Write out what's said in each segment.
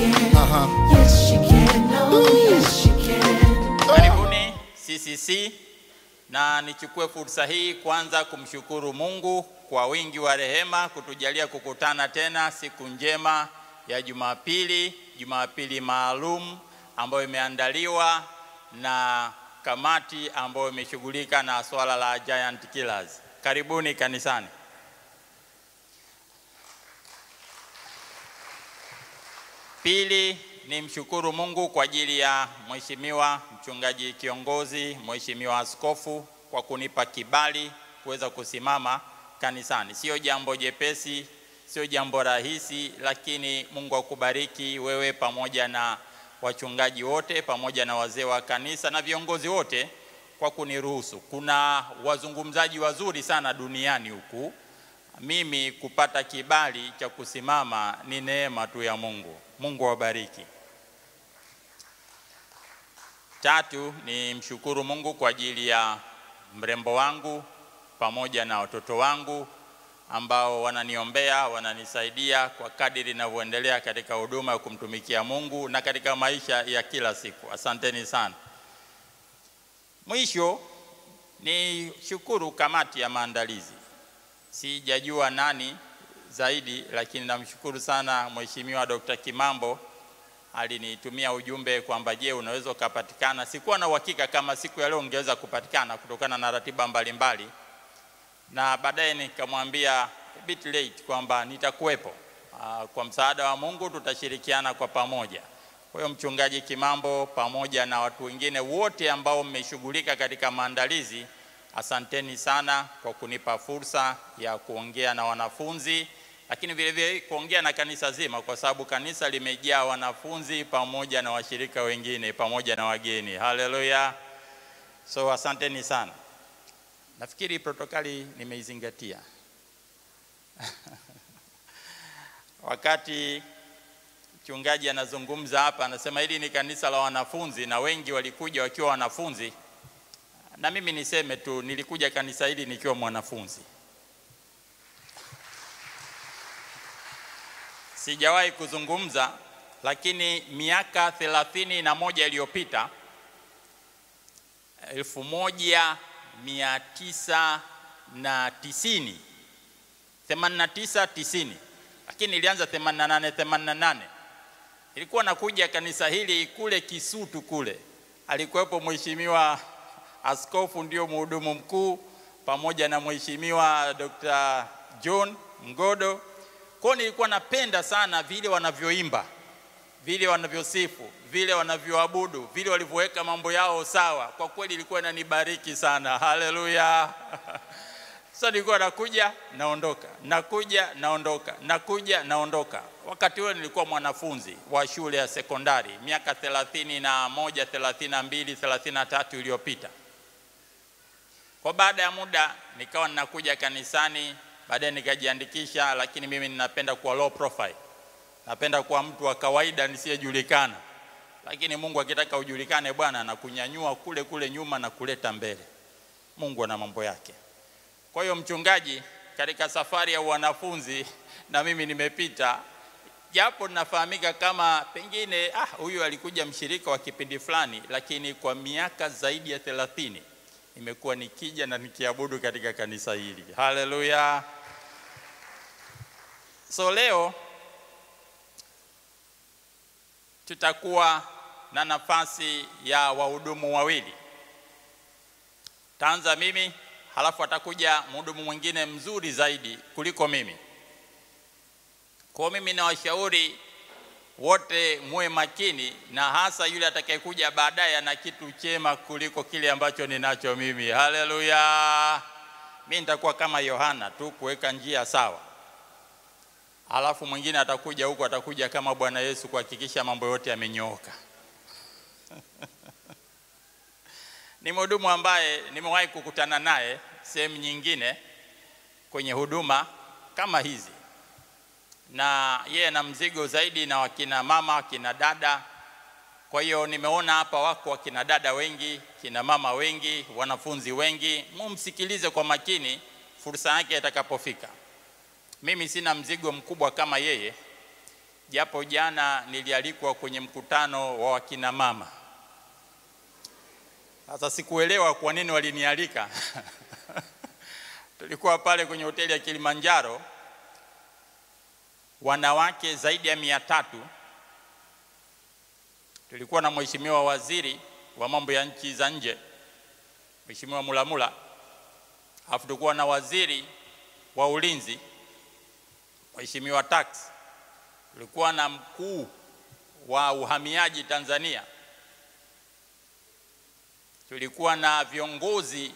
can. Uh-huh. Yes, she can. yes, she can. Karibuni CCC na nichukue fursa hii kwanza kumshukuru Mungu kwa wingi wa rehema kutujalia kukutana tena siku njema ya Jumapili, Jumapili maalum ambayo imeandaliwa na kamati ambayo imeshughulika na swala la Giant Killers. Karibuni kanisani. Pili ni mshukuru Mungu kwa ajili ya Mheshimiwa mchungaji kiongozi, Mheshimiwa askofu kwa kunipa kibali kuweza kusimama kanisani. Sio jambo jepesi, sio jambo rahisi, lakini Mungu akubariki wewe pamoja na wachungaji wote pamoja na wazee wa kanisa na viongozi wote kwa kuniruhusu. Kuna wazungumzaji wazuri sana duniani huku. Mimi kupata kibali cha kusimama ni neema tu ya Mungu. Mungu awabariki. Tatu ni mshukuru Mungu kwa ajili ya mrembo wangu pamoja na watoto wangu ambao wananiombea, wananisaidia kwa kadiri inavyoendelea katika huduma ya kumtumikia Mungu na katika maisha ya kila siku. Asanteni sana. Mwisho ni shukuru kamati ya maandalizi. Sijajua nani zaidi, lakini namshukuru sana Mheshimiwa Dr. Kimambo alinitumia ujumbe kwamba je, unaweza ukapatikana. Sikuwa na uhakika kama siku ya leo ungeweza kupatikana kutokana na ratiba mbalimbali na baadaye nikamwambia bit late kwamba nitakuwepo. Ah, kwa msaada wa Mungu tutashirikiana kwa pamoja. Kwa hiyo Mchungaji Kimambo pamoja na watu wengine wote ambao mmeshughulika katika maandalizi, asanteni sana kwa kunipa fursa ya kuongea na wanafunzi lakini vile vile kuongea na kanisa zima, kwa sababu kanisa limejaa wanafunzi pamoja na washirika wengine pamoja na wageni. Haleluya! So asanteni sana. Nafikiri protokali nimeizingatia. Wakati mchungaji anazungumza hapa, anasema hili ni kanisa la wanafunzi na wengi walikuja wakiwa wanafunzi, na mimi niseme tu, nilikuja kanisa hili nikiwa mwanafunzi. sijawahi kuzungumza, lakini miaka thelathini na moja iliyopita elfu moja mia tisa na tisini themanini tisa tisini lakini ilianza 88 nane ilikuwa nakuja kanisa hili kule Kisutu kule, alikuwepo mheshimiwa askofu ndio mhudumu mkuu pamoja na mheshimiwa Dr. John Mgodo kwa nilikuwa napenda sana vile wanavyoimba, vile wanavyosifu, vile wanavyoabudu, vile walivyoweka mambo yao sawa. Kwa kweli ilikuwa inanibariki sana. Haleluya! Sasa so, nilikuwa nakuja naondoka, nakuja naondoka, nakuja naondoka. Wakati huo nilikuwa mwanafunzi wa shule ya sekondari miaka 31, 32, 33 iliyopita. Kwa baada ya muda nikawa ninakuja kanisani baadaye nikajiandikisha, lakini mimi ninapenda kuwa low profile, napenda kuwa mtu wa kawaida nisiyejulikana, lakini Mungu akitaka ujulikane bwana na kunyanyua kule kule nyuma na kuleta mbele. Mungu ana mambo yake. Kwa hiyo mchungaji, katika safari ya wanafunzi na mimi nimepita, japo ninafahamika kama pengine ah, huyu alikuja mshirika wa kipindi fulani, lakini kwa miaka zaidi ya thelathini nimekuwa nikija na nikiabudu katika kanisa hili. Haleluya! So leo tutakuwa na nafasi ya wahudumu wawili, taanza mimi, halafu atakuja mhudumu mwingine mzuri zaidi kuliko mimi. Kwa mimi nawashauri wote muwe makini, na hasa yule atakayekuja baadaye ana kitu chema kuliko kile ambacho ninacho mimi. Haleluya! mi nitakuwa kama Yohana tu kuweka njia sawa alafu mwingine atakuja huku atakuja kama Bwana Yesu kuhakikisha mambo yote yamenyooka. ni mhudumu ambaye nimewahi kukutana naye sehemu nyingine kwenye huduma kama hizi, na yeye na mzigo zaidi na wakina mama, wakina dada. Kwa hiyo nimeona hapa wako wakina dada wengi, kina mama wengi, wanafunzi wengi. Mumsikilize kwa makini, fursa yake itakapofika. Mimi sina mzigo mkubwa kama yeye, japo jana nilialikwa kwenye mkutano wa wakina mama. Sasa sikuelewa kwa nini walinialika tulikuwa pale kwenye hoteli ya Kilimanjaro, wanawake zaidi ya mia tatu. Tulikuwa na mheshimiwa waziri wa mambo ya nchi za nje, mheshimiwa Mulamula, alafu tulikuwa na waziri wa ulinzi Mheshimiwa Tax, tulikuwa na mkuu wa uhamiaji Tanzania, tulikuwa na viongozi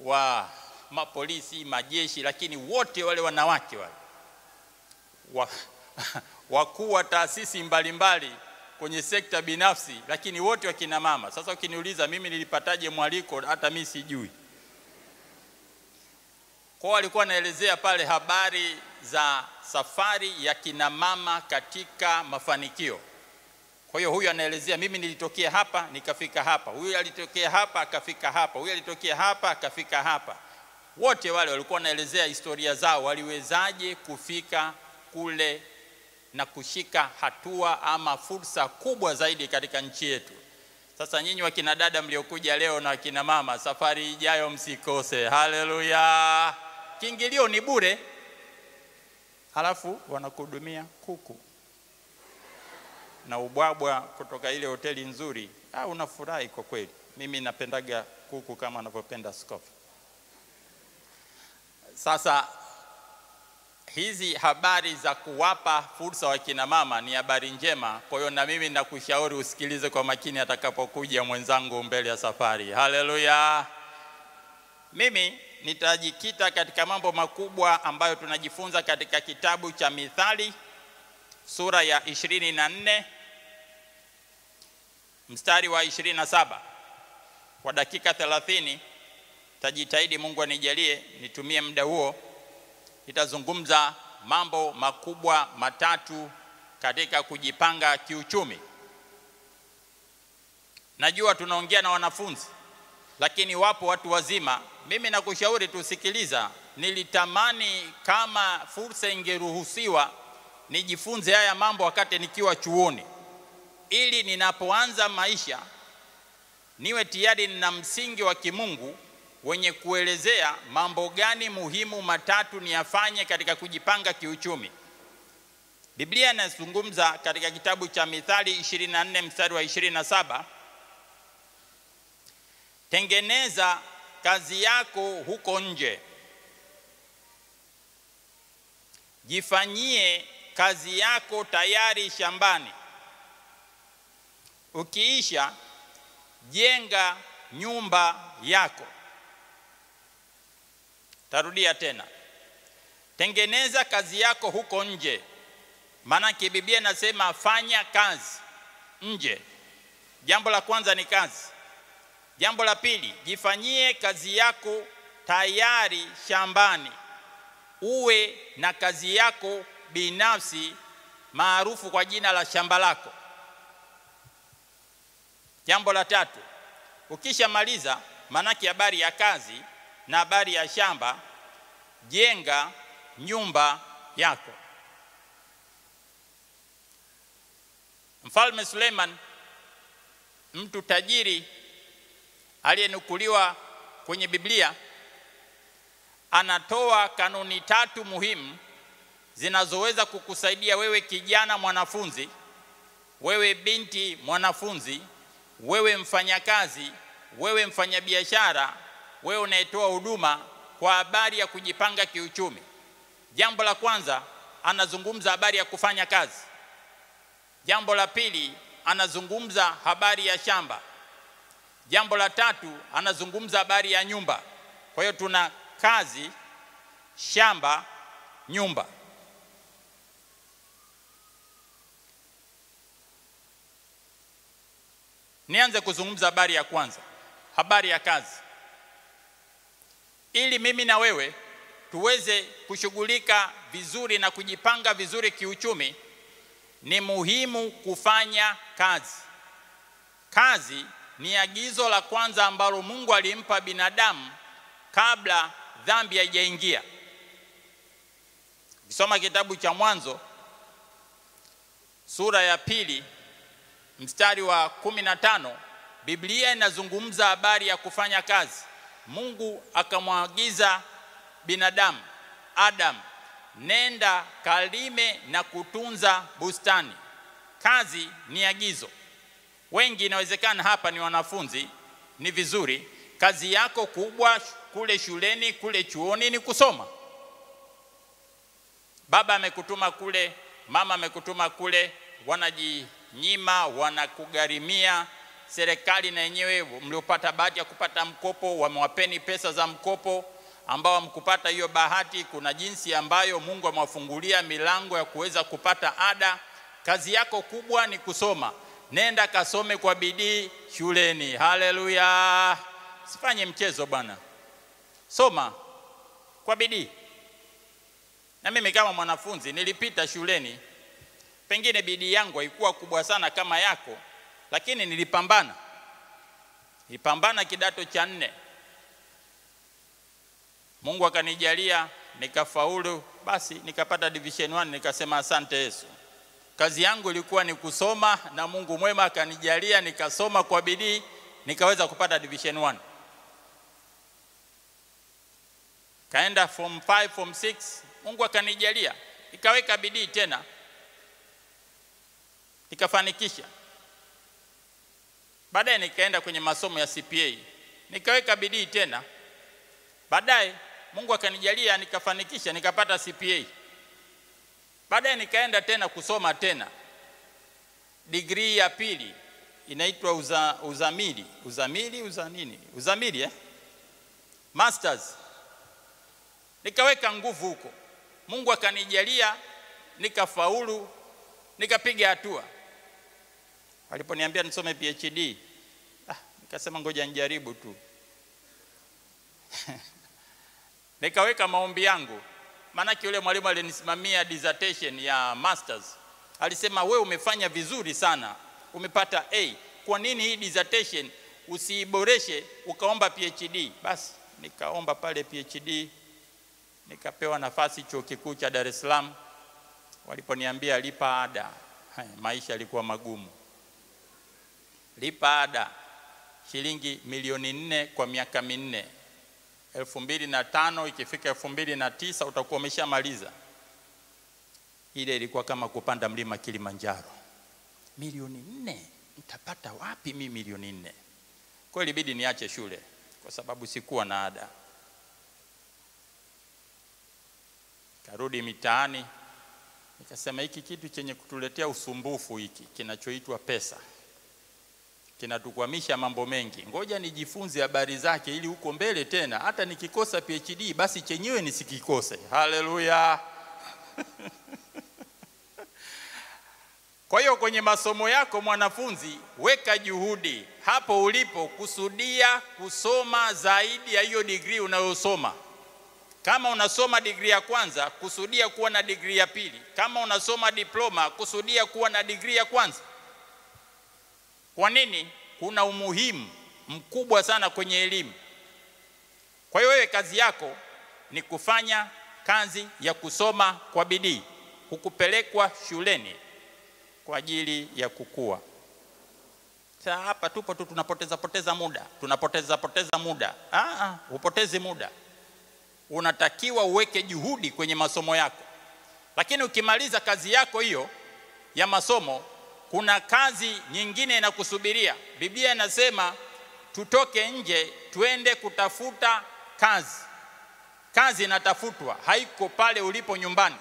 wa mapolisi, majeshi, lakini wote wale wanawake wale wa, wakuu wa taasisi mbalimbali kwenye sekta binafsi, lakini wote wakina mama. Sasa ukiniuliza mimi nilipataje mwaliko, hata mimi sijui. Kwao walikuwa naelezea pale habari za safari ya kina mama katika mafanikio. Kwa hiyo huyu anaelezea, mimi nilitokea hapa nikafika hapa, huyu alitokea hapa akafika hapa, huyu alitokea hapa akafika hapa. Wote wale walikuwa wanaelezea historia zao, waliwezaje kufika kule na kushika hatua ama fursa kubwa zaidi katika nchi yetu. Sasa nyinyi wakina dada mliokuja leo na wakina mama, safari ijayo msikose. Haleluya! Kiingilio ni bure, halafu wanakuhudumia kuku na ubwabwa kutoka ile hoteli nzuri, ah, unafurahi kwa kweli. Mimi napendaga kuku kama anavyopenda skofu. Sasa hizi habari za kuwapa fursa wakina mama ni habari njema. Kwa hiyo na mimi nakushauri usikilize kwa makini atakapokuja mwenzangu mbele ya safari. Haleluya! Mimi nitajikita katika mambo makubwa ambayo tunajifunza katika kitabu cha Mithali sura ya 24 mstari wa 27 kwa dakika 30 nitajitahidi, Mungu anijalie nitumie muda huo nitazungumza mambo makubwa matatu katika kujipanga kiuchumi najua tunaongea na wanafunzi lakini wapo watu wazima. Mimi nakushauri tusikiliza, nilitamani kama fursa ingeruhusiwa nijifunze haya mambo wakati nikiwa chuoni, ili ninapoanza maisha niwe tayari nina msingi wa kimungu wenye kuelezea mambo gani muhimu matatu niyafanye katika kujipanga kiuchumi. Biblia inazungumza katika kitabu cha Mithali 24 mstari wa 27 tengeneza kazi yako huko nje, jifanyie kazi yako tayari shambani. Ukiisha jenga nyumba yako. Tarudia tena, tengeneza kazi yako huko nje, maana Biblia inasema fanya kazi nje. Jambo la kwanza ni kazi Jambo la pili, jifanyie kazi yako tayari shambani, uwe na kazi yako binafsi maarufu kwa jina la shamba lako. Jambo la tatu, ukishamaliza maanake habari ya kazi na habari ya shamba, jenga nyumba yako. Mfalme Suleiman mtu tajiri aliyenukuliwa kwenye Biblia anatoa kanuni tatu muhimu zinazoweza kukusaidia wewe kijana mwanafunzi, wewe binti mwanafunzi, wewe mfanyakazi, wewe mfanyabiashara, wewe unayetoa huduma kwa habari ya kujipanga kiuchumi. Jambo la kwanza anazungumza habari ya kufanya kazi. Jambo la pili anazungumza habari ya shamba. Jambo la tatu anazungumza habari ya nyumba. Kwa hiyo tuna kazi, shamba, nyumba. Nianze kuzungumza habari ya kwanza, habari ya kazi, ili mimi na wewe tuweze kushughulika vizuri na kujipanga vizuri kiuchumi, ni muhimu kufanya kazi. Kazi ni agizo la kwanza ambalo Mungu alimpa binadamu kabla dhambi haijaingia. Ukisoma kitabu cha Mwanzo sura ya pili mstari wa kumi na tano Biblia inazungumza habari ya kufanya kazi. Mungu akamwagiza binadamu Adam, nenda kalime na kutunza bustani. Kazi ni agizo. Wengi inawezekana hapa ni wanafunzi, ni vizuri. Kazi yako kubwa kule shuleni, kule chuoni ni kusoma. Baba amekutuma kule, mama amekutuma kule, wanajinyima, wanakugharimia. Serikali na yenyewe mliopata bahati ya kupata mkopo, wamewapeni pesa za mkopo ambao hamkupata hiyo bahati. Kuna jinsi ambayo Mungu amewafungulia milango ya kuweza kupata ada. Kazi yako kubwa ni kusoma nenda kasome kwa bidii shuleni. Haleluya! Sifanye mchezo bwana, soma kwa bidii. Na mimi kama mwanafunzi nilipita shuleni, pengine bidii yangu haikuwa kubwa sana kama yako, lakini nilipambana. Nilipambana kidato cha nne, Mungu akanijalia nikafaulu, basi nikapata division 1. Nikasema asante Yesu. Kazi yangu ilikuwa ni kusoma na Mungu mwema akanijalia nikasoma kwa bidii nikaweza kupata division 1. Kaenda form 5 form 6 Mungu akanijalia nikaweka bidii tena nikafanikisha. Baadaye nikaenda kwenye masomo ya CPA nikaweka bidii tena. Baadaye Mungu akanijalia nikafanikisha nikapata CPA. Baadaye nikaenda tena kusoma tena digrii ya pili inaitwa uza, uzamili uzamili uza nini uzamili eh? masters nikaweka nguvu huko Mungu akanijalia nikafaulu nikapiga hatua aliponiambia nisome PhD ah, nikasema ngoja nijaribu tu nikaweka maombi yangu Maanake yule mwalimu alinisimamia dissertation ya masters alisema, we umefanya vizuri sana, umepata A hey, kwa nini hii dissertation usiiboreshe ukaomba PhD? Basi nikaomba pale PhD, nikapewa nafasi chuo kikuu cha Dar es Salaam. Waliponiambia lipa ada, hai, maisha yalikuwa magumu, lipa ada shilingi milioni nne kwa miaka minne elfu mbili na tano ikifika elfu mbili na tisa utakuwa umeshamaliza. Ile ilikuwa kama kupanda mlima Kilimanjaro. Milioni nne nitapata wapi mi milioni nne? Kwa ilibidi niache shule kwa sababu sikuwa na ada. Karudi mitaani nikasema hiki kitu chenye kutuletea usumbufu hiki kinachoitwa pesa kinatukwamisha mambo mengi. Ngoja nijifunze habari zake ili huko mbele tena hata nikikosa PhD basi chenyewe nisikikose. Haleluya! Kwa hiyo kwenye masomo yako mwanafunzi, weka juhudi hapo ulipo kusudia kusoma zaidi ya hiyo digrii unayosoma. Kama unasoma degree ya kwanza, kusudia kuwa na digrii ya pili. Kama unasoma diploma, kusudia kuwa na digrii ya kwanza. Kwa nini? Kuna umuhimu mkubwa sana kwenye elimu. Kwa hiyo wewe kazi yako ni kufanya kazi ya kusoma kwa bidii. Hukupelekwa shuleni kwa ajili ya kukua. Sasa hapa tupo tu tunapoteza poteza muda, tunapoteza poteza muda. Ah, ah hupotezi muda. Unatakiwa uweke juhudi kwenye masomo yako, lakini ukimaliza kazi yako hiyo ya masomo kuna kazi nyingine inakusubiria. Biblia inasema tutoke nje tuende kutafuta kazi. Kazi inatafutwa, haiko pale ulipo nyumbani.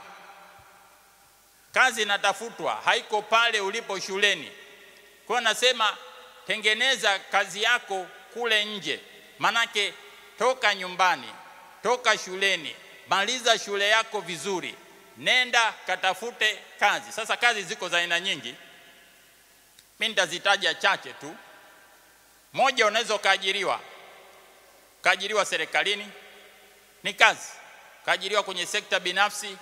Kazi inatafutwa, haiko pale ulipo shuleni. Kwa nasema tengeneza kazi yako kule nje, manake toka nyumbani, toka shuleni, maliza shule yako vizuri, nenda katafute kazi. Sasa kazi ziko za aina nyingi mimi nitazitaja chache tu. Moja, unaweza ukaajiriwa, ukaajiriwa serikalini ni kazi, ukaajiriwa kwenye sekta binafsi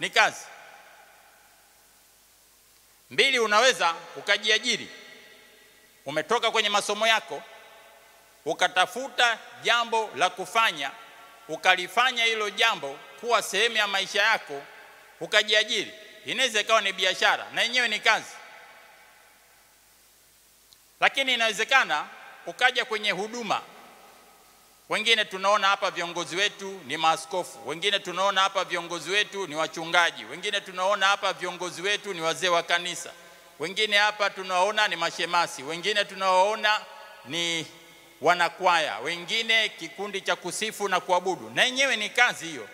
ni kazi. Mbili, unaweza ukajiajiri, umetoka kwenye masomo yako ukatafuta jambo la kufanya, ukalifanya hilo jambo kuwa sehemu ya maisha yako, ukajiajiri. Inaweza ikawa ni biashara na yenyewe ni kazi lakini inawezekana ukaja kwenye huduma. Wengine tunaona hapa viongozi wetu ni maaskofu, wengine tunaona hapa viongozi wetu ni wachungaji, wengine tunaona hapa viongozi wetu ni wazee wa kanisa, wengine hapa tunaona ni mashemasi, wengine tunaona ni wanakwaya, wengine kikundi cha kusifu na kuabudu, na yenyewe ni kazi hiyo.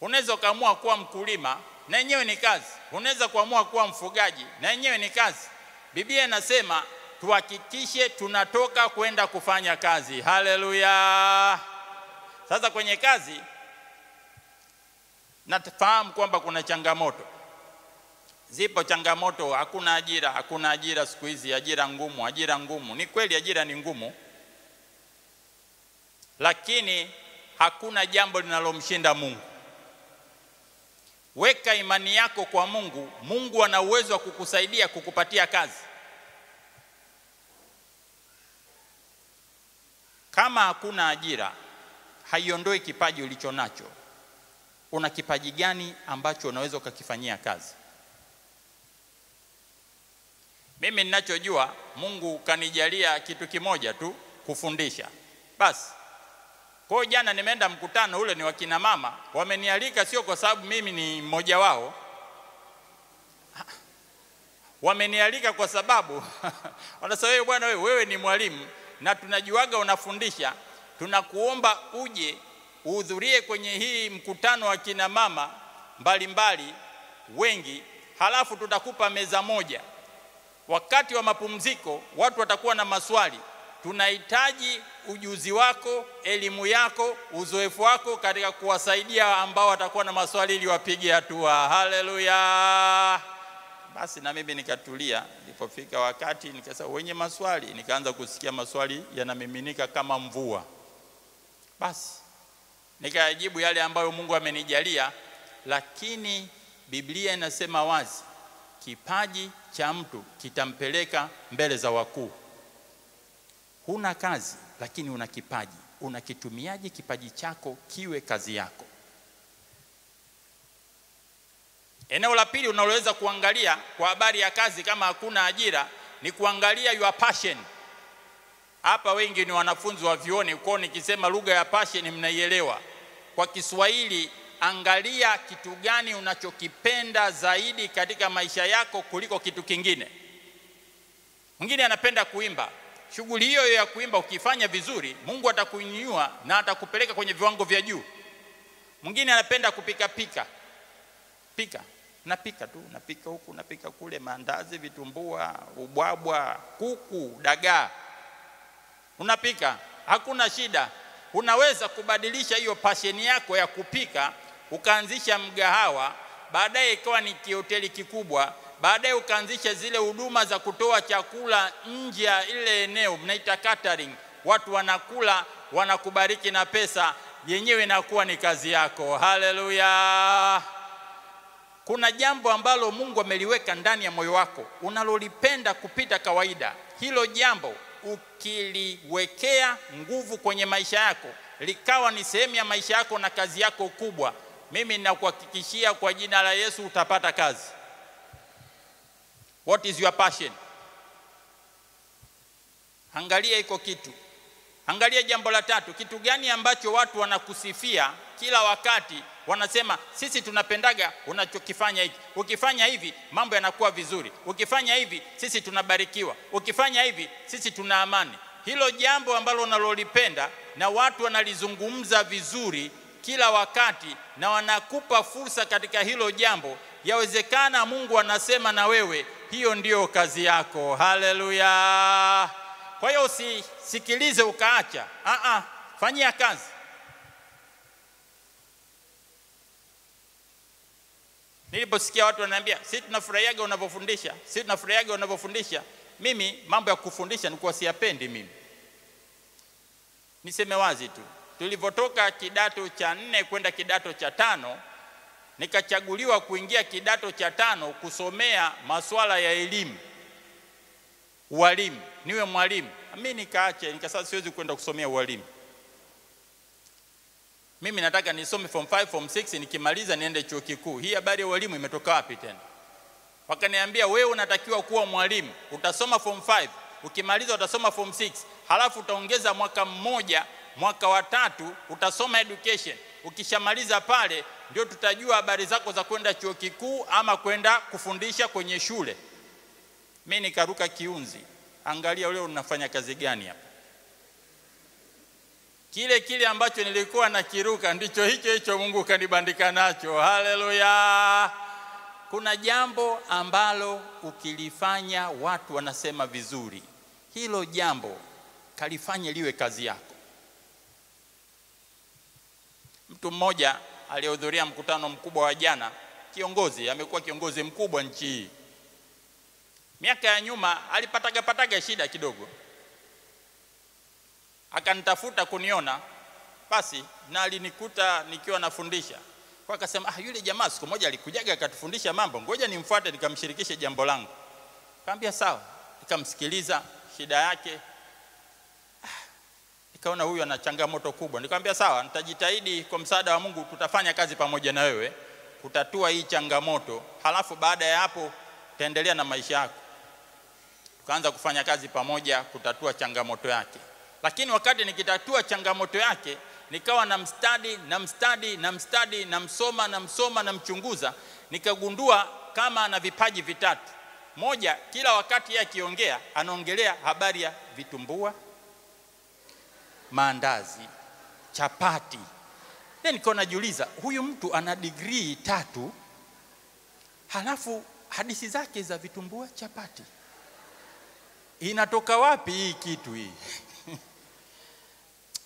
Unaweza ukaamua kuwa mkulima na yenyewe ni kazi. Unaweza kuamua kuwa mfugaji na yenyewe ni kazi. Biblia inasema tuhakikishe tunatoka kwenda kufanya kazi. Haleluya! Sasa kwenye kazi nafahamu kwamba kuna changamoto, zipo changamoto, hakuna ajira, hakuna ajira siku hizi, ajira ngumu, ajira ngumu. Ni kweli ajira ni ngumu, lakini hakuna jambo linalomshinda Mungu. Weka imani yako kwa Mungu. Mungu ana uwezo wa kukusaidia kukupatia kazi. Kama hakuna ajira, haiondoi kipaji ulicho nacho. Una kipaji gani ambacho unaweza ukakifanyia kazi? Mimi ninachojua Mungu kanijalia kitu kimoja tu, kufundisha. Basi kwa hiyo jana nimeenda mkutano ule, ni wakina mama wamenialika, sio kwa sababu mimi ni mmoja wao, wamenialika kwa sababu wanasema wewe bwana, wewe wewe ni mwalimu na tunajuaga unafundisha, tunakuomba uje uhudhurie kwenye hii mkutano wa kina mama mbalimbali wengi, halafu tutakupa meza moja. Wakati wa mapumziko watu watakuwa na maswali tunahitaji ujuzi wako, elimu yako, uzoefu wako katika kuwasaidia ambao watakuwa na maswali ili wapige hatua. Haleluya! Basi na mimi nikatulia. Ilipofika wakati nikasema, wenye maswali, nikaanza kusikia maswali yanamiminika kama mvua. Basi nikayajibu yale ambayo Mungu amenijalia, lakini Biblia inasema wazi, kipaji cha mtu kitampeleka mbele za wakuu huna kazi lakini una kipaji, unakitumiaje kipaji chako kiwe kazi yako? Eneo la pili unaloweza kuangalia kwa habari ya kazi kama hakuna ajira ni kuangalia your passion. Hapa wengi ni wanafunzi wa vyuoni, kwao nikisema lugha ya passion mnaielewa. Kwa Kiswahili, angalia kitu gani unachokipenda zaidi katika maisha yako kuliko kitu kingine. Mwingine anapenda kuimba, shughuli hiyo ya kuimba ukifanya vizuri, Mungu atakuinua na atakupeleka kwenye viwango vya juu. Mwingine anapenda kupika pika pika, napika tu, napika huku, napika kule, maandazi, vitumbua, ubwabwa, kuku, dagaa, unapika, hakuna shida. Unaweza kubadilisha hiyo pasheni yako ya kupika, ukaanzisha mgahawa, baadaye ikawa ni kihoteli kikubwa baadaye ukaanzisha zile huduma za kutoa chakula nje ya ile eneo, mnaita catering. Watu wanakula wanakubariki na pesa, yenyewe inakuwa ni kazi yako. Haleluya! Kuna jambo ambalo Mungu ameliweka ndani ya moyo wako unalolipenda kupita kawaida. Hilo jambo ukiliwekea nguvu kwenye maisha yako, likawa ni sehemu ya maisha yako na kazi yako kubwa, mimi ninakuhakikishia kwa jina la Yesu utapata kazi. What is your passion? Angalia iko kitu. Angalia jambo la tatu, kitu gani ambacho watu wanakusifia kila wakati, wanasema sisi tunapendaga unachokifanya hiki, ukifanya hivi mambo yanakuwa vizuri, ukifanya hivi sisi tunabarikiwa, ukifanya hivi sisi tuna amani. Hilo jambo ambalo unalolipenda na watu wanalizungumza vizuri kila wakati na wanakupa fursa katika hilo jambo, yawezekana Mungu anasema na wewe hiyo ndiyo kazi yako. Haleluya! Kwa hiyo usisikilize ukaacha, ah ah, fanyia kazi. Niliposikia watu wananiambia, si tunafurahiaga unavyofundisha, si tunafurahiaga unavyofundisha. Mimi mambo ya kufundisha nikuwa siyapendi mimi, niseme wazi tu. Tulivyotoka kidato cha nne kwenda kidato cha tano nikachaguliwa kuingia kidato cha tano kusomea masuala ya elimu ualimu, niwe mwalimu. Mi nikaache nikasema, siwezi kwenda kusomea ualimu, mimi nataka nisome form 5 form 6 nikimaliza niende chuo kikuu. Hii habari ya ualimu imetoka wapi tena? Wakaniambia wewe unatakiwa kuwa mwalimu, utasoma form 5 ukimaliza utasoma form 6 halafu utaongeza mwaka mmoja, mwaka wa tatu utasoma education Ukishamaliza pale ndio tutajua habari zako za kwenda chuo kikuu ama kwenda kufundisha kwenye shule. Mimi nikaruka kiunzi, angalia leo unafanya kazi gani hapa? Kile kile ambacho nilikuwa nakiruka ndicho hicho hicho Mungu kanibandika nacho. Haleluya! Kuna jambo ambalo ukilifanya watu wanasema vizuri, hilo jambo kalifanye liwe kazi yako. Mtu mmoja aliyehudhuria mkutano mkubwa wa jana, kiongozi, amekuwa kiongozi mkubwa nchi hii, miaka ya nyuma alipataga pataga shida kidogo, akanitafuta kuniona basi, na alinikuta nikiwa nafundisha kwa, akasema ah, yule jamaa siku moja alikujaga akatufundisha mambo, ngoja nimfuate nikamshirikishe jambo langu. Kaambia sawa, nikamsikiliza shida yake nikaona huyu ana changamoto kubwa. Nikamwambia sawa, nitajitahidi kwa msaada wa Mungu, tutafanya kazi pamoja na wewe kutatua hii changamoto, halafu baada ya hapo taendelea na maisha yako. Tukaanza kufanya kazi pamoja kutatua changamoto yake, lakini wakati nikitatua changamoto yake nikawa na mstadi na mstadi na mstadi na msoma na msoma na mchunguza, nikagundua kama ana vipaji vitatu. Moja, kila wakati yeye akiongea anaongelea habari ya vitumbua maandazi, chapati. Then nikawa najiuliza huyu mtu ana digrii tatu, halafu hadithi zake za vitumbua, chapati, inatoka wapi hii kitu hii?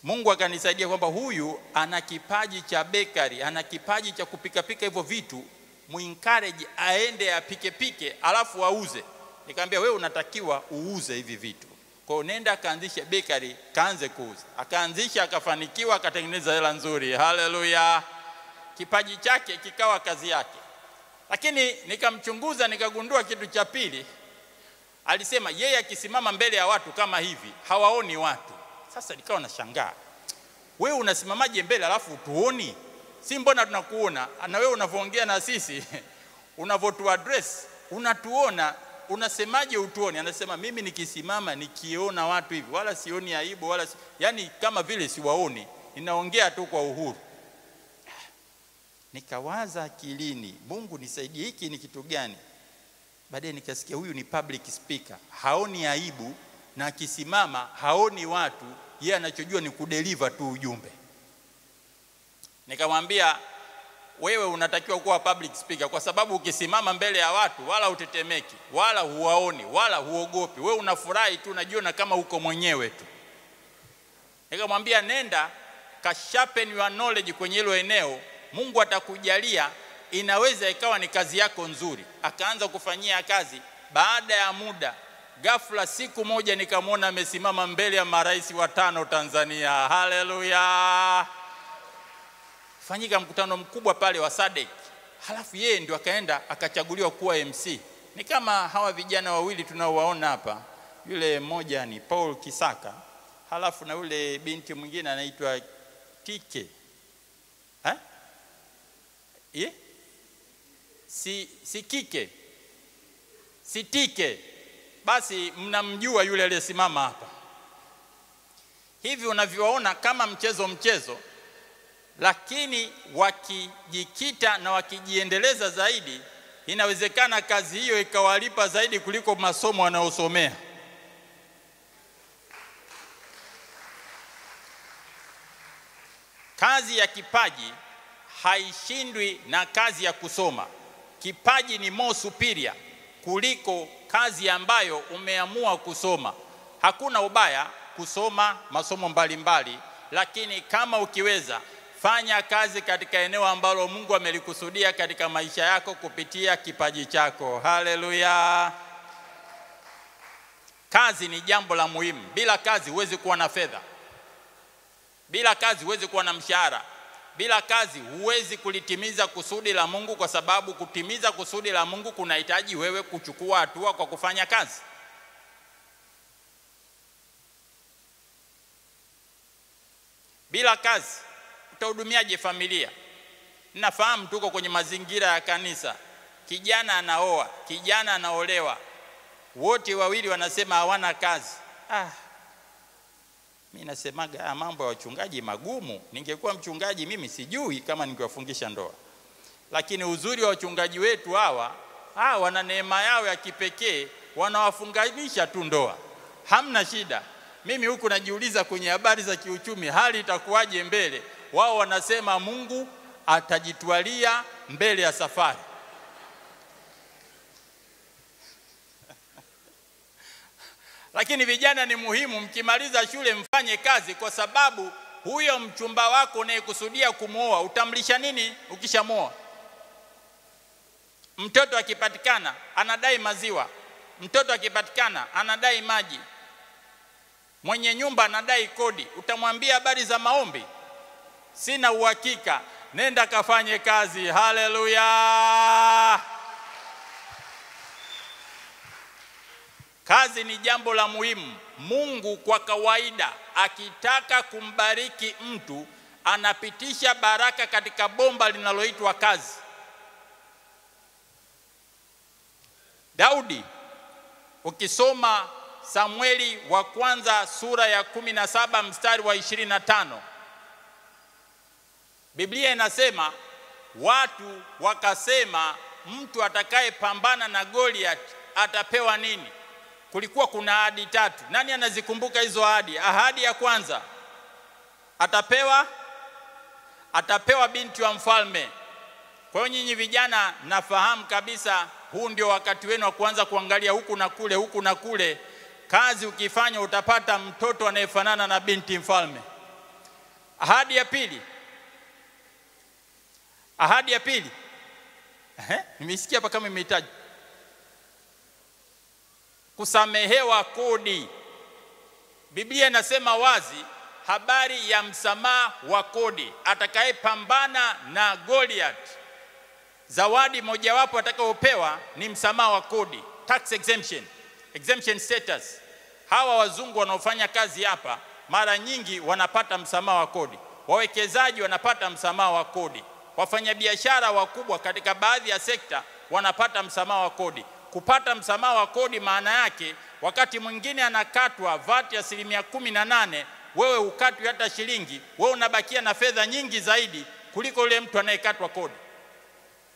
Mungu akanisaidia kwamba huyu ana kipaji cha bakery, ana kipaji cha kupikapika hivyo vitu, muencourage aende apike pike, alafu auze. Nikamwambia wewe unatakiwa uuze hivi vitu. Kwa nenda akaanzisha bakery, kaanze kuuza. Akaanzisha, akafanikiwa, akatengeneza hela nzuri. Haleluya! Kipaji chake kikawa kazi yake. Lakini nikamchunguza, nikagundua kitu cha pili, alisema yeye akisimama mbele ya watu kama hivi hawaoni watu. Sasa nikawa nashangaa, wewe unasimamaje mbele alafu utuoni? Si mbona tunakuona, na wewe unavyoongea na sisi address unatuona unasemaje utuoni? Anasema mimi nikisimama nikiona watu hivi, wala sioni aibu, wala si, yani kama vile siwaoni, ninaongea tu kwa uhuru. Nikawaza akilini, Mungu nisaidie, hiki ni kitu gani? Baadaye nikasikia huyu ni public speaker, haoni aibu na akisimama haoni watu, yeye anachojua ni kudeliver tu ujumbe. Nikamwambia wewe unatakiwa kuwa public speaker, kwa sababu ukisimama mbele ya watu wala utetemeki wala huwaoni wala huogopi, wewe unafurahi tu, unajiona kama uko mwenyewe tu. Nikamwambia nenda sharpen your knowledge kwenye hilo eneo, Mungu atakujalia, inaweza ikawa ni kazi yako nzuri. Akaanza kufanyia kazi. Baada ya muda, ghafla siku moja nikamwona amesimama mbele ya marais watano Tanzania. Haleluya! kufanyika mkutano mkubwa pale wa SADC, halafu yeye ndio akaenda akachaguliwa kuwa MC. Ni kama hawa vijana wawili tunaowaona hapa, yule mmoja ni Paul Kisaka, halafu na yule binti mwingine anaitwa Tike eh? ha? Ye? Si, si Kike si Tike, basi mnamjua yule aliyesimama hapa. Hivi unavyoona kama mchezo mchezo lakini wakijikita na wakijiendeleza zaidi, inawezekana kazi hiyo ikawalipa zaidi kuliko masomo wanayosomea. Kazi ya kipaji haishindwi na kazi ya kusoma. Kipaji ni more superior kuliko kazi ambayo umeamua kusoma. Hakuna ubaya kusoma masomo mbalimbali mbali, lakini kama ukiweza Fanya kazi katika eneo ambalo Mungu amelikusudia katika maisha yako kupitia kipaji chako. Haleluya! Kazi ni jambo la muhimu. Bila kazi huwezi kuwa na fedha, bila kazi huwezi kuwa na mshahara, bila kazi huwezi kulitimiza kusudi la Mungu, kwa sababu kutimiza kusudi la Mungu kunahitaji wewe kuchukua hatua kwa kufanya kazi. Bila kazi tutahudumiaje familia? Nafahamu tuko kwenye mazingira ya kanisa, kijana anaoa, kijana anaolewa, wote wawili wanasema hawana kazi. Ah, mimi nasemaga ah, mambo ya wachungaji magumu. Ningekuwa mchungaji mimi sijui kama ningewafungisha ndoa, lakini uzuri wa wachungaji wetu hawa hawa wana neema yao ya kipekee, wanawafunganisha tu ndoa, hamna shida. Mimi huku najiuliza kwenye habari za kiuchumi, hali itakuwaje mbele? wao wanasema Mungu atajitwalia mbele ya safari. Lakini vijana ni muhimu, mkimaliza shule mfanye kazi, kwa sababu huyo mchumba wako unayekusudia kumwoa utamlisha nini ukishamwoa? Mtoto akipatikana anadai maziwa, mtoto akipatikana anadai maji, mwenye nyumba anadai kodi. Utamwambia habari za maombi? sina uhakika, nenda kafanye kazi. Haleluya! Kazi ni jambo la muhimu. Mungu kwa kawaida akitaka kumbariki mtu anapitisha baraka katika bomba linaloitwa kazi. Daudi ukisoma Samueli wa kwanza sura ya kumi na saba mstari wa ishirini na tano Biblia inasema watu wakasema, mtu atakayepambana na Goliath atapewa nini? Kulikuwa kuna ahadi tatu. Nani anazikumbuka hizo ahadi? Ahadi ya kwanza atapewa atapewa binti wa mfalme. Kwa hiyo nyinyi vijana, nafahamu kabisa huu ndio wakati wenu wa kuanza kuangalia huku na kule, huku na kule. Kazi ukifanya utapata mtoto anayefanana na binti mfalme. Ahadi ya pili, ahadi ya pili ehe nimesikia hapa kama imehitaji kusamehewa kodi Biblia inasema wazi habari ya msamaha wa kodi atakayepambana na Goliath zawadi mojawapo atakayopewa ni msamaha wa kodi tax exemption exemption status hawa wazungu wanaofanya kazi hapa mara nyingi wanapata msamaha wa kodi wawekezaji wanapata msamaha wa kodi Wafanyabiashara wakubwa katika baadhi ya sekta wanapata msamaha wa kodi. Kupata msamaha wa kodi maana yake wakati mwingine anakatwa vati ya asilimia kumi na nane, wewe ukatwi hata shilingi, wewe unabakia na fedha nyingi zaidi kuliko yule mtu anayekatwa kodi.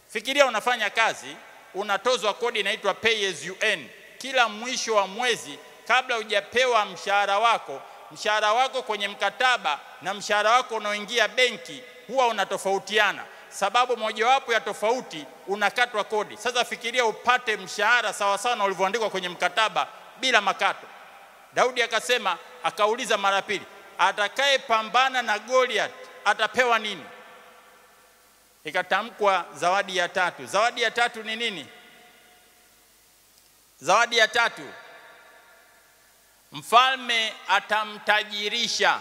Fikiria unafanya kazi unatozwa kodi inaitwa pay as you earn. Kila mwisho wa mwezi kabla hujapewa mshahara wako, mshahara wako kwenye mkataba na mshahara wako unaoingia benki huwa unatofautiana sababu mojawapo ya tofauti, unakatwa kodi. Sasa fikiria upate mshahara sawa sawa na ulivyoandikwa kwenye mkataba bila makato. Daudi akasema, akauliza mara pili, atakayepambana na Goliath atapewa nini? Ikatamkwa zawadi ya tatu. Zawadi ya tatu ni nini? Zawadi ya tatu, mfalme atamtajirisha.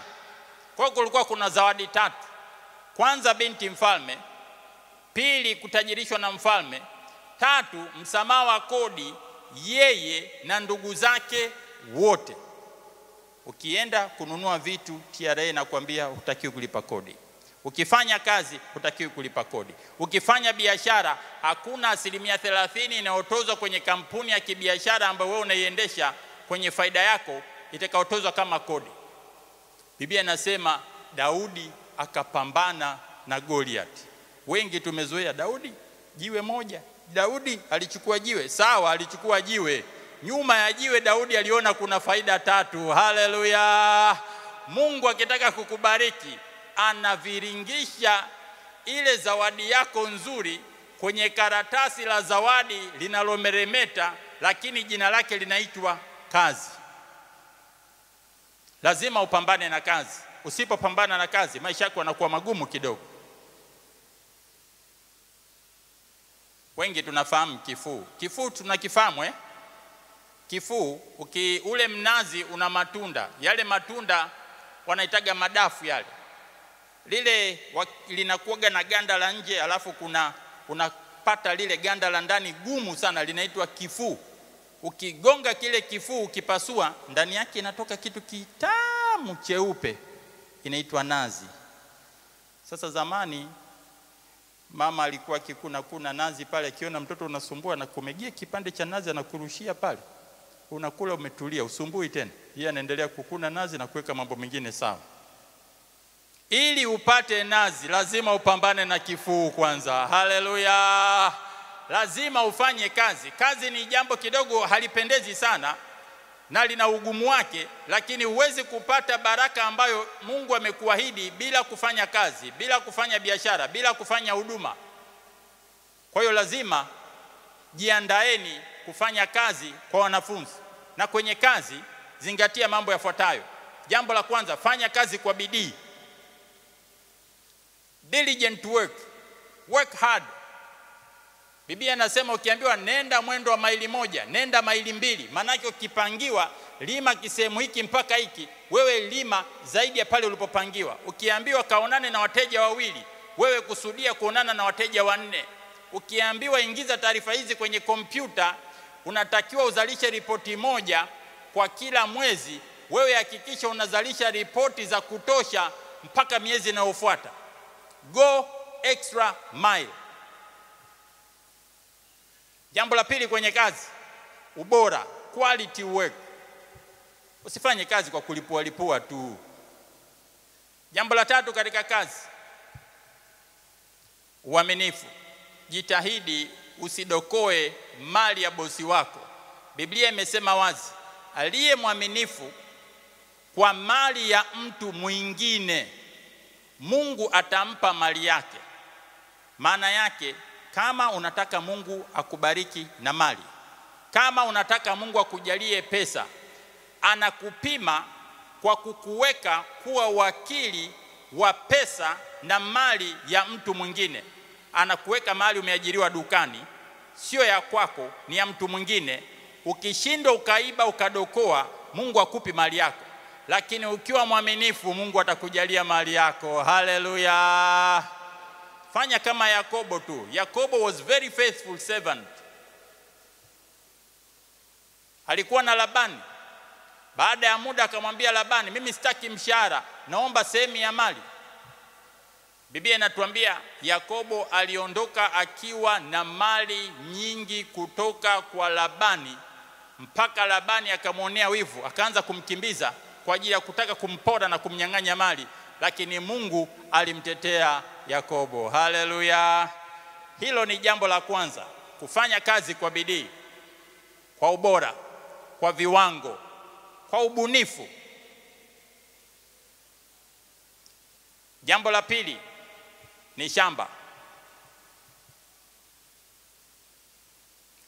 Kwa hiyo kulikuwa kuna zawadi tatu. Kwanza binti mfalme pili, kutajirishwa na mfalme, tatu, msamaha wa kodi yeye na ndugu zake wote. Ukienda kununua vitu TRA nakwambia hutakiwi kulipa kodi. Ukifanya kazi hutakiwi kulipa kodi. Ukifanya biashara hakuna asilimia thelathini inayotozwa kwenye kampuni ya kibiashara ambayo wewe unaiendesha kwenye faida yako itakayotozwa kama kodi. Biblia inasema Daudi akapambana na Goliath. Wengi tumezoea Daudi jiwe moja. Daudi alichukua jiwe, sawa, alichukua jiwe. Nyuma ya jiwe Daudi aliona kuna faida tatu. Haleluya! Mungu akitaka kukubariki anaviringisha ile zawadi yako nzuri kwenye karatasi la zawadi linalomeremeta, lakini jina lake linaitwa kazi. Lazima upambane na kazi. Usipopambana na kazi, maisha yako yanakuwa magumu kidogo. Wengi tunafahamu kifuu. Kifuu tunakifahamu eh? Kifuu uki, ule mnazi una matunda, yale matunda wanaitaga madafu yale, lile linakuaga na ganda la nje, alafu kuna unapata lile ganda la ndani gumu sana, linaitwa kifuu. Ukigonga kile kifuu, ukipasua, ndani yake inatoka kitu kitamu cheupe, inaitwa nazi. Sasa zamani Mama alikuwa akikuna kuna nazi pale, akiona mtoto unasumbua kumegia kipande cha nazi anakurushia pale, unakula umetulia, usumbui tena. Yeye anaendelea kukuna nazi na kuweka mambo mengine sawa. Ili upate nazi lazima upambane na kifuu kwanza. Haleluya! Lazima ufanye kazi. Kazi ni jambo kidogo halipendezi sana, na lina ugumu wake, lakini huwezi kupata baraka ambayo Mungu amekuahidi bila kufanya kazi, bila kufanya biashara, bila kufanya huduma. Kwa hiyo lazima jiandaeni kufanya kazi kwa wanafunzi, na kwenye kazi zingatia mambo yafuatayo. Jambo la kwanza, fanya kazi kwa bidii, diligent work, work hard Biblia inasema ukiambiwa nenda mwendo wa maili moja, nenda maili mbili, maanake ukipangiwa lima kisehemu hiki mpaka hiki, wewe lima zaidi ya pale ulipopangiwa. Ukiambiwa kaonane na wateja wawili, wewe kusudia kuonana na wateja wanne. Ukiambiwa ingiza taarifa hizi kwenye kompyuta, unatakiwa uzalishe ripoti moja kwa kila mwezi, wewe hakikisha unazalisha ripoti za kutosha mpaka miezi inayofuata. Go extra mile. Jambo la pili kwenye kazi, ubora, quality work. Usifanye kazi kwa kulipua lipua tu. Jambo la tatu katika kazi, uaminifu. Jitahidi usidokoe mali ya bosi wako. Biblia imesema wazi, aliye mwaminifu kwa mali ya mtu mwingine Mungu atampa mali yake. Maana yake kama unataka Mungu akubariki na mali, kama unataka Mungu akujalie pesa, anakupima kwa kukuweka kuwa wakili wa pesa na mali ya mtu mwingine. Anakuweka mali, umeajiriwa dukani, sio ya kwako, ni ya mtu mwingine. Ukishindwa ukaiba ukadokoa, Mungu akupi mali yako, lakini ukiwa mwaminifu, Mungu atakujalia mali yako. Haleluya! fanya kama Yakobo tu. Yakobo was very faithful servant. Alikuwa na Labani. Baada ya muda akamwambia Labani, mimi sitaki mshahara, naomba sehemu ya mali. Biblia inatuambia Yakobo aliondoka akiwa na mali nyingi kutoka kwa Labani, mpaka Labani akamwonea wivu, akaanza kumkimbiza kwa ajili ya kutaka kumpora na kumnyang'anya mali, lakini Mungu alimtetea Yakobo. Haleluya! Hilo ni jambo la kwanza, kufanya kazi kwa bidii, kwa ubora, kwa viwango, kwa ubunifu. Jambo la pili ni shamba.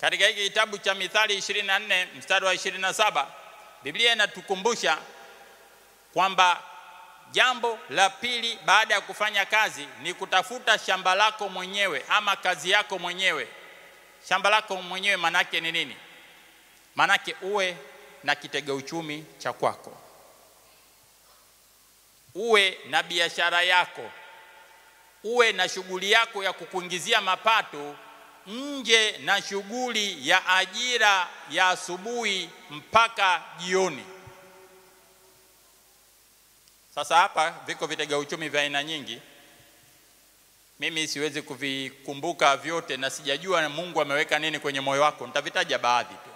Katika hiki kitabu cha Mithali 24 mstari wa 27 Biblia inatukumbusha kwamba Jambo la pili baada ya kufanya kazi ni kutafuta shamba lako mwenyewe ama kazi yako mwenyewe. Shamba lako mwenyewe manake ni nini? Manake uwe na kitega uchumi cha kwako, uwe na biashara yako, uwe na shughuli yako ya kukuingizia mapato nje na shughuli ya ajira ya asubuhi mpaka jioni. Sasa hapa viko vitega uchumi vya aina nyingi, mimi siwezi kuvikumbuka vyote na sijajua Mungu ameweka nini kwenye moyo wako, nitavitaja baadhi tu.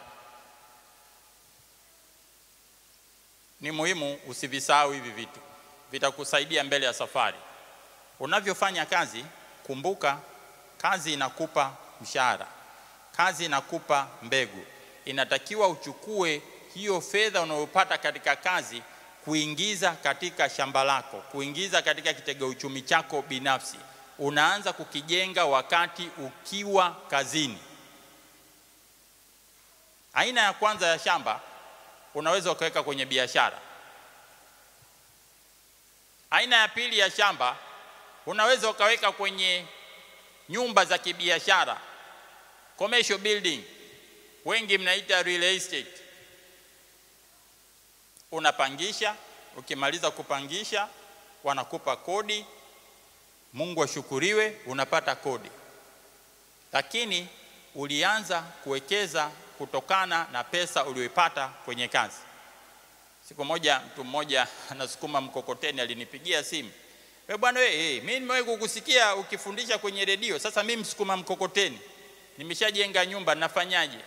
Ni muhimu usivisahau hivi vitu, vitakusaidia mbele ya safari. Unavyofanya kazi, kumbuka kazi inakupa mshahara, kazi inakupa mbegu. Inatakiwa uchukue hiyo fedha unayopata katika kazi kuingiza katika shamba lako, kuingiza katika kitega uchumi chako binafsi, unaanza kukijenga wakati ukiwa kazini. Aina ya kwanza ya shamba unaweza ukaweka kwenye biashara. Aina ya pili ya shamba unaweza ukaweka kwenye nyumba za kibiashara, commercial building, wengi mnaita real estate unapangisha, ukimaliza kupangisha wanakupa kodi, Mungu ashukuriwe, unapata kodi, lakini ulianza kuwekeza kutokana na pesa uliyoipata kwenye kazi. Siku moja mtu mmoja anasukuma mkokoteni alinipigia simu, eh, we bwana, eh, wewe mimi nimewahi kukusikia ukifundisha kwenye redio, sasa mimi msukuma mkokoteni, nimeshajenga nyumba, nafanyaje?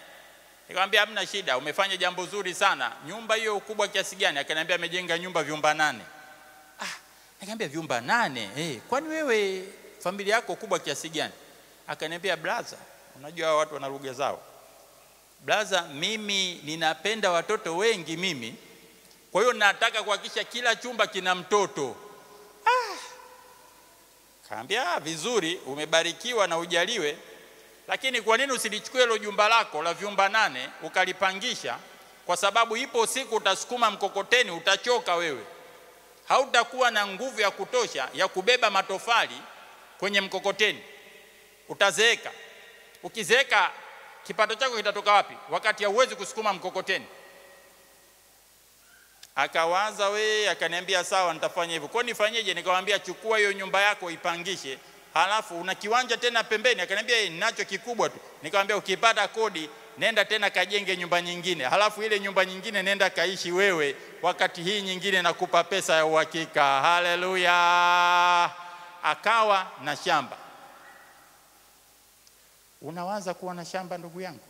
Nikamwambia hamna shida, umefanya jambo zuri sana. Nyumba hiyo ukubwa kiasi gani? Akaniambia amejenga nyumba vyumba nane. Ah, nikamwambia vyumba nane? Eh, hey, kwani wewe familia yako kubwa kiasi gani? Akaniambia brother, unajua watu wana lugha zao. Brother, mimi ninapenda watoto wengi mimi. Kwa hiyo nataka kuhakikisha kila chumba kina mtoto. Ah. Kaambia ah, vizuri, umebarikiwa na ujaliwe lakini kwa nini usilichukue hilo jumba lako la vyumba nane ukalipangisha? Kwa sababu ipo siku utasukuma mkokoteni, utachoka wewe, hautakuwa na nguvu ya kutosha ya kubeba matofali kwenye mkokoteni, utazeeka. Ukizeeka, kipato chako kitatoka wapi wakati hauwezi kusukuma mkokoteni? Akawaza we, akaniambia sawa, nitafanya hivyo. Kwa nifanyeje? Nikamwambia chukua hiyo nyumba yako ipangishe, halafu una kiwanja tena pembeni? Akaniambia eh, ninacho kikubwa tu. Nikamwambia ukipata kodi nenda tena kajenge nyumba nyingine, halafu ile nyumba nyingine nenda kaishi wewe, wakati hii nyingine nakupa pesa ya uhakika. Haleluya! Akawa na shamba. Unawaza kuwa na shamba, ndugu yangu?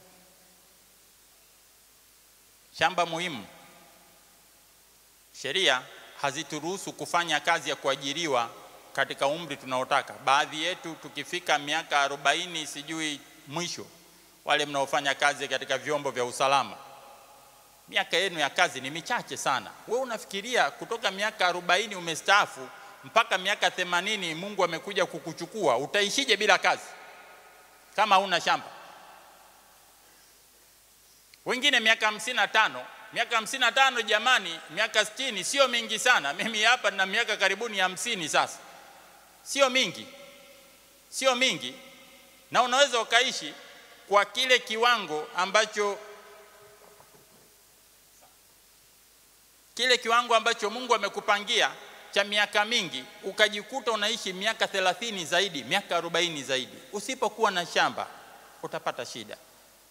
Shamba muhimu. Sheria hazituruhusu kufanya kazi ya kuajiriwa katika umri tunaotaka. Baadhi yetu tukifika miaka arobaini sijui mwisho, wale mnaofanya kazi katika vyombo vya usalama, miaka yenu ya kazi ni michache sana. We unafikiria kutoka miaka arobaini umestaafu mpaka miaka themanini Mungu amekuja kukuchukua, utaishije bila kazi kama huna shamba? Wengine miaka hamsini na tano miaka hamsini na tano jamani, miaka sitini sio mingi sana. Mimi hapa na miaka karibuni hamsini sasa sio mingi, sio mingi, na unaweza ukaishi kwa kile kiwango ambacho kile kiwango ambacho Mungu amekupangia cha miaka mingi, ukajikuta unaishi miaka thelathini zaidi, miaka arobaini zaidi. Usipokuwa na shamba utapata shida.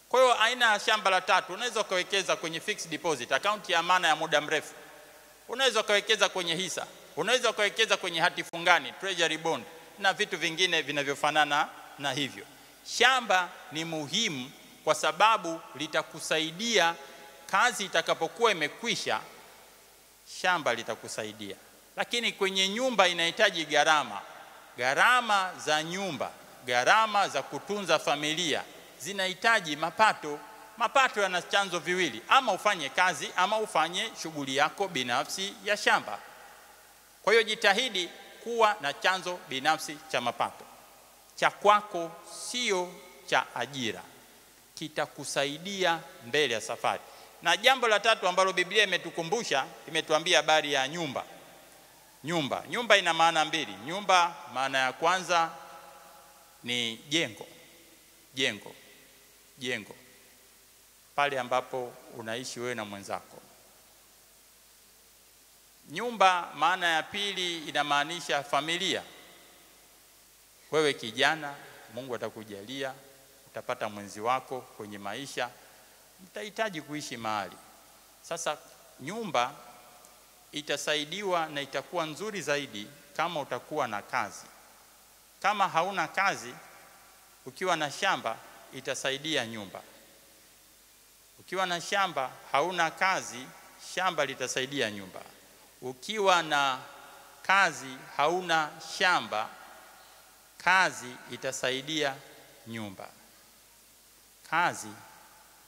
Kwa hiyo aina ya shamba la tatu unaweza ukawekeza kwenye fixed deposit, akaunti ya amana ya muda mrefu, unaweza ukawekeza kwenye hisa unaweza ukawekeza kwenye hati fungani treasury bond na vitu vingine vinavyofanana na hivyo shamba ni muhimu kwa sababu litakusaidia kazi itakapokuwa imekwisha shamba litakusaidia lakini kwenye nyumba inahitaji gharama gharama za nyumba gharama za kutunza familia zinahitaji mapato mapato yana chanzo viwili ama ufanye kazi ama ufanye shughuli yako binafsi ya shamba kwa hiyo jitahidi kuwa na chanzo binafsi cha mapato cha kwako, sio cha ajira, kitakusaidia mbele ya safari. Na jambo la tatu ambalo Biblia imetukumbusha, imetuambia habari ya nyumba. Nyumba, nyumba ina maana mbili. Nyumba maana ya kwanza ni jengo, jengo, jengo, pale ambapo unaishi wewe na mwenzako Nyumba maana ya pili inamaanisha familia. Wewe kijana, Mungu atakujalia, utapata mwenzi wako kwenye maisha, mtahitaji kuishi mahali. Sasa nyumba itasaidiwa na itakuwa nzuri zaidi kama utakuwa na kazi. Kama hauna kazi, ukiwa na shamba itasaidia nyumba. Ukiwa na shamba hauna kazi, shamba litasaidia nyumba. Ukiwa na kazi hauna shamba, kazi itasaidia nyumba. Kazi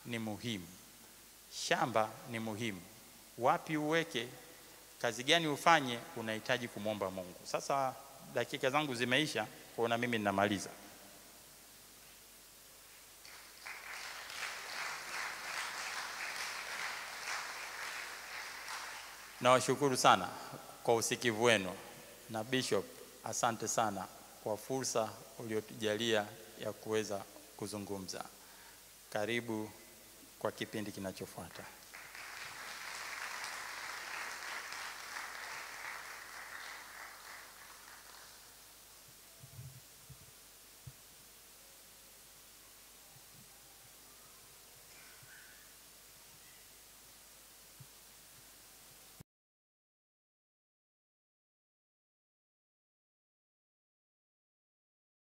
ni muhimu, shamba ni muhimu. Wapi uweke kazi gani ufanye, unahitaji kumwomba Mungu. Sasa dakika zangu zimeisha, kuona mimi ninamaliza. Nawashukuru sana kwa usikivu wenu na Bishop, asante sana kwa fursa uliotujalia ya kuweza kuzungumza. Karibu kwa kipindi kinachofuata.